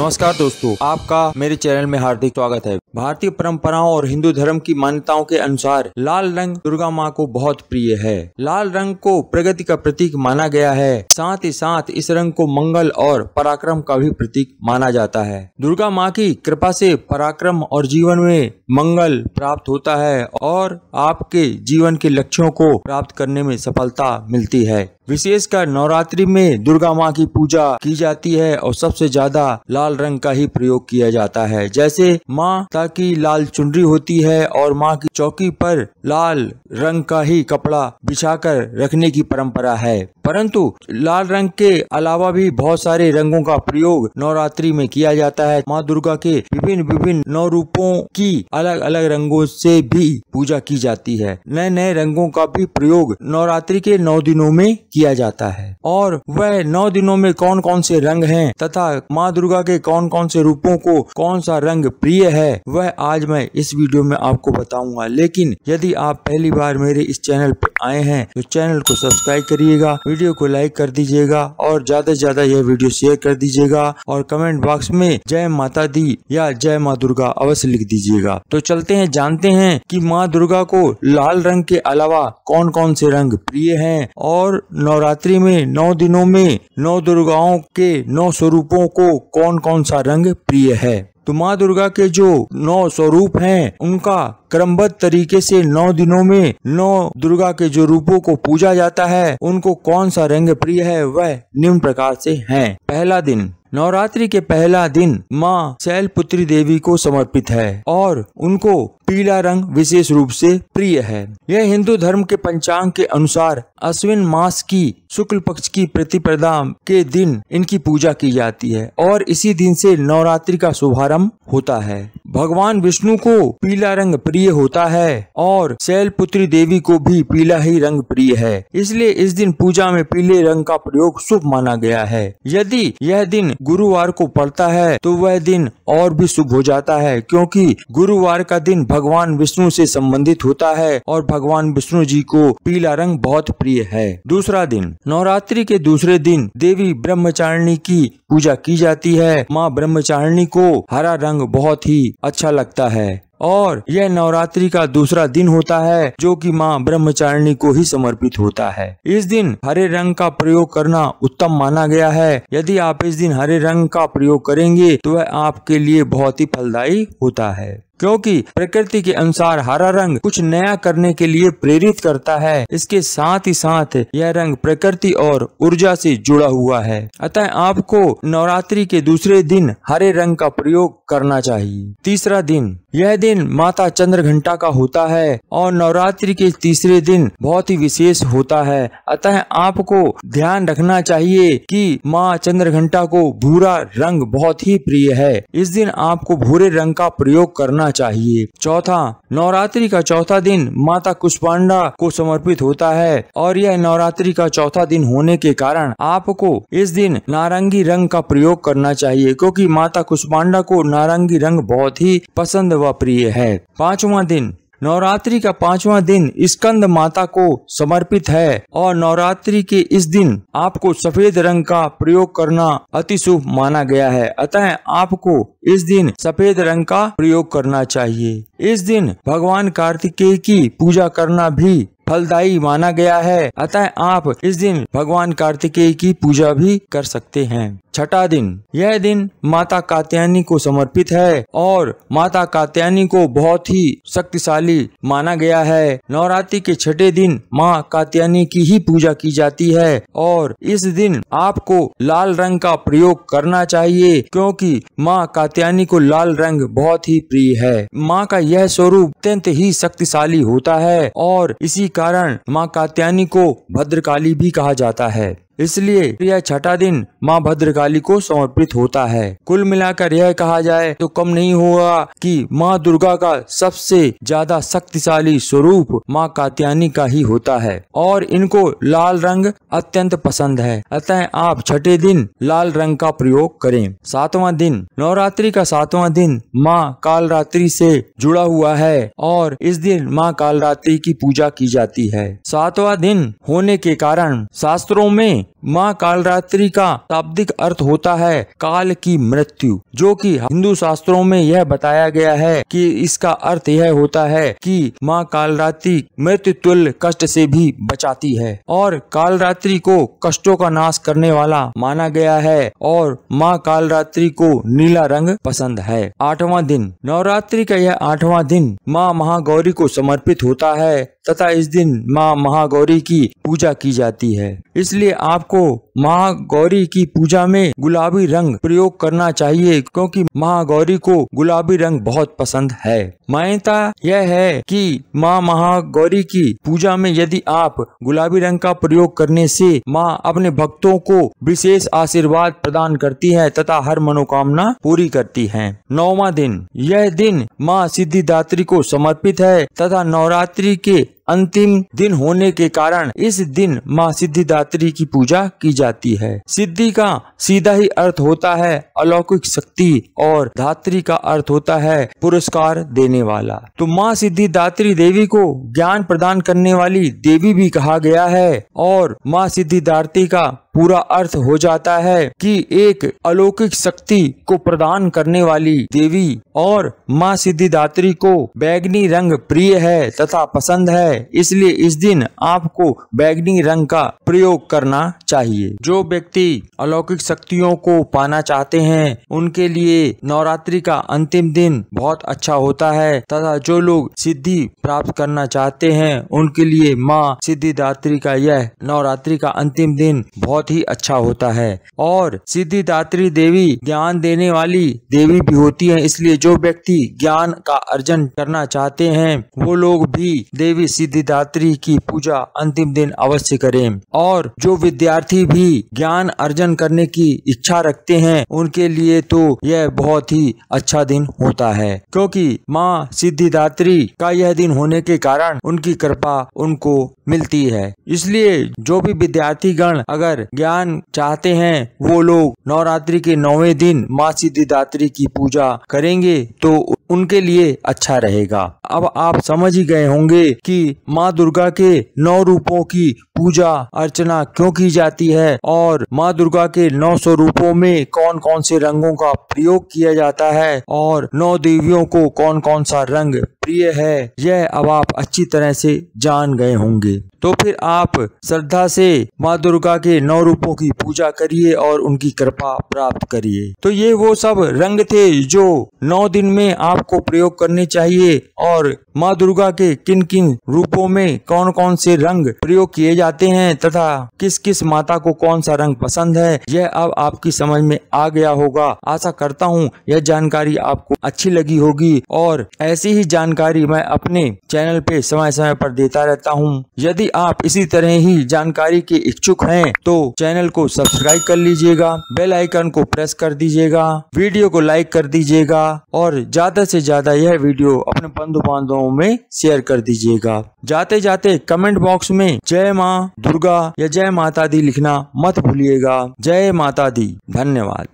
नमस्कार दोस्तों आपका मेरे चैनल में हार्दिक स्वागत है भारतीय परंपराओं और हिंदू धर्म की मान्यताओं के अनुसार लाल रंग दुर्गा माँ को बहुत प्रिय है लाल रंग को प्रगति का प्रतीक माना गया है साथ ही साथ इस रंग को मंगल और पराक्रम का भी प्रतीक माना जाता है दुर्गा माँ की कृपा से पराक्रम और जीवन में मंगल प्राप्त होता है और आपके जीवन के लक्ष्यों को प्राप्त करने में सफलता मिलती है विशेषकर नवरात्रि में दुर्गा माँ की पूजा की जाती है और सबसे ज्यादा लाल लाल रंग का ही प्रयोग किया जाता है जैसे माँ ताकि लाल चुनरी होती है और माँ की चौकी पर लाल रंग का ही कपड़ा बिछाकर रखने की परंपरा है परंतु लाल रंग के अलावा भी बहुत सारे रंगों का प्रयोग नवरात्रि में किया जाता है माँ दुर्गा के विभिन्न विभिन्न नौ रूपों की अलग अलग रंगों से भी पूजा की जाती है नए नए रंगों का भी प्रयोग नवरात्रि के नौ दिनों में किया जाता है और वह नौ दिनों में कौन कौन से रंग हैं तथा माँ दुर्गा के कौन कौन से रूपों को कौन सा रंग प्रिय है वह आज मैं इस वीडियो में आपको बताऊंगा लेकिन यदि आप पहली बार मेरे इस चैनल पर आए हैं तो चैनल को सब्सक्राइब करिएगा वीडियो को लाइक कर दीजिएगा और ज्यादा से ज्यादा यह वीडियो शेयर कर दीजिएगा और कमेंट बॉक्स में जय माता दी या जय माँ दुर्गा अवश्य लिख दीजिएगा तो चलते हैं जानते हैं कि माँ दुर्गा को लाल रंग के अलावा कौन कौन से रंग प्रिय है और नवरात्रि में नौ दिनों में नौ दुर्गाओं के नौ स्वरूपों को कौन कौन सा रंग प्रिय है तो माँ दुर्गा के जो नौ स्वरूप हैं उनका क्रमबद्ध तरीके से नौ दिनों में नौ दुर्गा के जो रूपों को पूजा जाता है उनको कौन सा रंग प्रिय है वह निम्न प्रकार से हैं पहला दिन नवरात्रि के पहला दिन माँ शैलपुत्री देवी को समर्पित है और उनको पीला रंग विशेष रूप से प्रिय है यह हिंदू धर्म के पंचांग के अनुसार अश्विन मास की शुक्ल पक्ष की प्रतिपदा के दिन इनकी पूजा की जाती है और इसी दिन से नवरात्रि का शुभारंभ होता है भगवान विष्णु को पीला रंग प्रिय होता है और शैलपुत्री देवी को भी पीला ही रंग प्रिय है इसलिए इस दिन पूजा में पीले रंग का प्रयोग शुभ माना गया है यदि यह दिन गुरुवार को पड़ता है तो वह दिन और भी शुभ हो जाता है क्योंकि गुरुवार का दिन भगवान विष्णु से संबंधित होता है और भगवान विष्णु जी को पीला रंग बहुत प्रिय है दूसरा दिन नवरात्रि के दूसरे दिन देवी ब्रह्मचारिणी की पूजा की जाती है माँ ब्रह्मचारिणी को हरा रंग बहुत ही अच्छा लगता है और यह नवरात्रि का दूसरा दिन होता है जो कि माँ ब्रह्मचारिणी को ही समर्पित होता है इस दिन हरे रंग का प्रयोग करना उत्तम माना गया है यदि आप इस दिन हरे रंग का प्रयोग करेंगे तो वह आपके लिए बहुत ही फलदायी होता है क्योंकि प्रकृति के अनुसार हरा रंग कुछ नया करने के लिए प्रेरित करता है इसके साथ ही साथ यह रंग प्रकृति और ऊर्जा से जुड़ा हुआ है अतः आपको नवरात्रि के दूसरे दिन हरे रंग का प्रयोग करना चाहिए तीसरा दिन यह दिन माता चंद्र घंटा का होता है और नवरात्रि के तीसरे दिन बहुत ही विशेष होता है अतः आपको ध्यान रखना चाहिए कि माँ चंद्र घंटा को भूरा रंग बहुत ही प्रिय है इस दिन आपको भूरे रंग का प्रयोग करना करना चाहिए चौथा नवरात्रि का चौथा दिन माता कुष्पांडा को समर्पित होता है और यह नवरात्रि का चौथा दिन होने के कारण आपको इस दिन नारंगी रंग का प्रयोग करना चाहिए क्योंकि माता कुष्पांडा को नारंगी रंग बहुत ही पसंद व प्रिय है पांचवा दिन नवरात्रि का पांचवा दिन स्कंद माता को समर्पित है और नवरात्रि के इस दिन आपको सफेद रंग का प्रयोग करना अति शुभ माना गया है अतः आपको इस दिन सफेद रंग का प्रयोग करना चाहिए इस दिन भगवान कार्तिकेय की पूजा करना भी फलदायी माना गया है अतः आप इस दिन भगवान कार्तिकेय की पूजा भी कर सकते हैं छठा दिन यह दिन माता कात्यायनी को समर्पित है और माता कात्यायनी को बहुत ही शक्तिशाली माना गया है नवरात्रि के छठे दिन माँ कात्यायनी की ही पूजा की जाती है और इस दिन आपको लाल रंग का प्रयोग करना चाहिए क्योंकि माँ कात्यायनी को लाल रंग बहुत ही प्रिय है माँ का यह स्वरूप अत्यंत ही शक्तिशाली होता है और इसी कारण माँ कात्यानी को भद्रकाली भी कहा जाता है इसलिए यह छठा दिन माँ भद्रकाली को समर्पित होता है कुल मिलाकर यह कहा जाए तो कम नहीं हुआ कि माँ दुर्गा का सबसे ज्यादा शक्तिशाली स्वरूप माँ कात्यानी का ही होता है और इनको लाल रंग अत्यंत पसंद है अतः आप छठे दिन लाल रंग का प्रयोग करें सातवां दिन नवरात्रि का सातवां दिन माँ कालरात्रि से जुड़ा हुआ है और इस दिन माँ कालरात्रि की पूजा की जाती है सातवां दिन होने के कारण शास्त्रों में माँ कालरात्रि का शाब्दिक अर्थ होता है काल की मृत्यु जो कि हिंदू शास्त्रों में यह बताया गया है कि इसका अर्थ यह होता है कि माँ कालरात्रि मृत्यु तुल्य कष्ट से भी बचाती है और कालरात्रि को कष्टों का नाश करने वाला माना गया है और माँ कालरात्रि को नीला रंग पसंद है आठवां दिन नवरात्रि का यह आठवां दिन माँ महागौरी को समर्पित होता है तथा इस दिन माँ महागौरी की पूजा की जाती है इसलिए आपको माँ गौरी की पूजा में गुलाबी रंग प्रयोग करना चाहिए क्योंकि माँ गौरी को गुलाबी रंग बहुत पसंद है मान्यता यह है कि माँ महा गौरी की पूजा में यदि आप गुलाबी रंग का प्रयोग करने से माँ अपने भक्तों को विशेष आशीर्वाद प्रदान करती है तथा हर मनोकामना पूरी करती है नौवा दिन यह दिन माँ सिद्धिदात्री को समर्पित है तथा नवरात्रि के अंतिम दिन होने के कारण इस दिन माँ सिद्धिदात्री की पूजा की जाती है सिद्धि का सीधा ही अर्थ होता है अलौकिक शक्ति और धात्री का अर्थ होता है पुरस्कार देने वाला तो माँ सिद्धिदात्री देवी को ज्ञान प्रदान करने वाली देवी भी कहा गया है और माँ सिद्धिदात्री का पूरा अर्थ हो जाता है कि एक अलौकिक शक्ति को प्रदान करने वाली देवी और माँ सिद्धिदात्री को बैगनी रंग प्रिय है तथा पसंद है इसलिए इस दिन आपको बैगनी रंग का प्रयोग करना चाहिए जो व्यक्ति अलौकिक शक्तियों को पाना चाहते हैं उनके लिए नवरात्रि का अंतिम दिन बहुत अच्छा होता है तथा जो लोग सिद्धि प्राप्त करना चाहते हैं उनके लिए माँ सिद्धिदात्री का यह नवरात्रि का अंतिम दिन बहुत बहुत ही अच्छा होता है और सिद्धिदात्री देवी ज्ञान देने वाली देवी भी होती है इसलिए जो व्यक्ति ज्ञान का अर्जन करना चाहते हैं वो लोग भी देवी सिद्धिदात्री की पूजा अंतिम दिन अवश्य करें और जो विद्यार्थी भी ज्ञान अर्जन करने की इच्छा रखते हैं उनके लिए तो यह बहुत ही अच्छा दिन होता है क्योंकि माँ सिद्धिदात्री का यह दिन होने के कारण उनकी कृपा उनको मिलती है इसलिए जो भी विद्यार्थी गण अगर ज्ञान चाहते हैं वो लोग नवरात्रि के नौवे दिन माँ सिद्धिदात्री की पूजा करेंगे तो उनके लिए अच्छा रहेगा अब आप समझ ही गए होंगे कि माँ दुर्गा के नौ रूपों की पूजा अर्चना क्यों की जाती है और माँ दुर्गा के नौ स्वरूपों में कौन कौन से रंगों का प्रयोग किया जाता है और नौ देवियों को कौन कौन सा रंग प्रिय है यह अब आप अच्छी तरह से जान गए होंगे तो फिर आप श्रद्धा से माँ दुर्गा के नौ रूपों की पूजा करिए और उनकी कृपा प्राप्त करिए तो ये वो सब रंग थे जो नौ दिन में आपको प्रयोग करने चाहिए और माँ दुर्गा के किन किन रूपों में कौन कौन से रंग प्रयोग किए जाते हैं तथा किस किस माता को कौन सा रंग पसंद है यह अब आपकी समझ में आ गया होगा आशा करता हूँ यह जानकारी आपको अच्छी लगी होगी और ऐसी ही जानकारी जानकारी मैं अपने चैनल पे समय समय पर देता रहता हूँ यदि आप इसी तरह ही जानकारी के इच्छुक हैं तो चैनल को सब्सक्राइब कर लीजिएगा बेल आइकन को प्रेस कर दीजिएगा वीडियो को लाइक कर दीजिएगा और ज्यादा से ज्यादा यह वीडियो अपने बंधु बांधवों में शेयर कर दीजिएगा जाते जाते कमेंट बॉक्स में जय माँ दुर्गा या जय माता दी लिखना मत भूलिएगा जय माता दी धन्यवाद